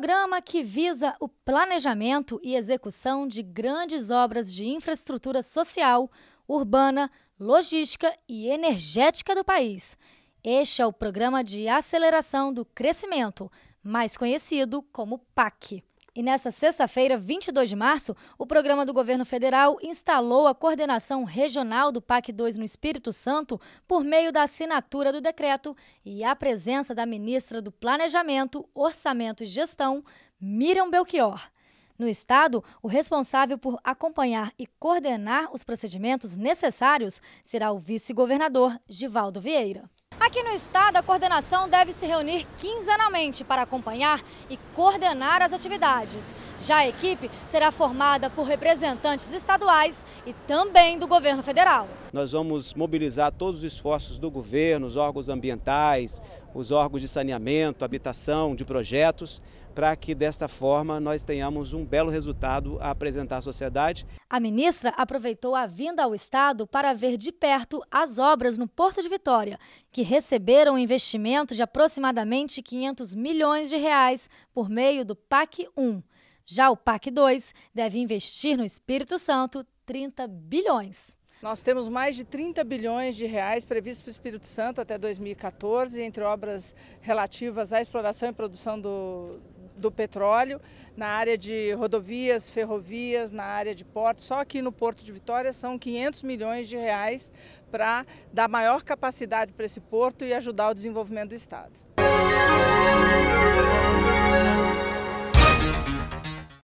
programa que visa o planejamento e execução de grandes obras de infraestrutura social, urbana, logística e energética do país. Este é o Programa de Aceleração do Crescimento, mais conhecido como PAC. E nesta sexta-feira, 22 de março, o programa do governo federal instalou a coordenação regional do PAC 2 no Espírito Santo por meio da assinatura do decreto e a presença da ministra do Planejamento, Orçamento e Gestão, Miriam Belchior. No Estado, o responsável por acompanhar e coordenar os procedimentos necessários será o vice-governador Givaldo Vieira. Aqui no estado, a coordenação deve se reunir quinzenalmente para acompanhar e coordenar as atividades. Já a equipe será formada por representantes estaduais e também do governo federal. Nós vamos mobilizar todos os esforços do governo, os órgãos ambientais, os órgãos de saneamento, habitação, de projetos, para que desta forma nós tenhamos um belo resultado a apresentar à sociedade. A ministra aproveitou a vinda ao Estado para ver de perto as obras no Porto de Vitória, que receberam um investimento de aproximadamente 500 milhões de reais por meio do PAC 1. Já o PAC 2 deve investir no Espírito Santo 30 bilhões. Nós temos mais de 30 bilhões de reais previstos para o Espírito Santo até 2014, entre obras relativas à exploração e produção do, do petróleo, na área de rodovias, ferrovias, na área de portos. Só aqui no Porto de Vitória são 500 milhões de reais para dar maior capacidade para esse porto e ajudar o desenvolvimento do Estado.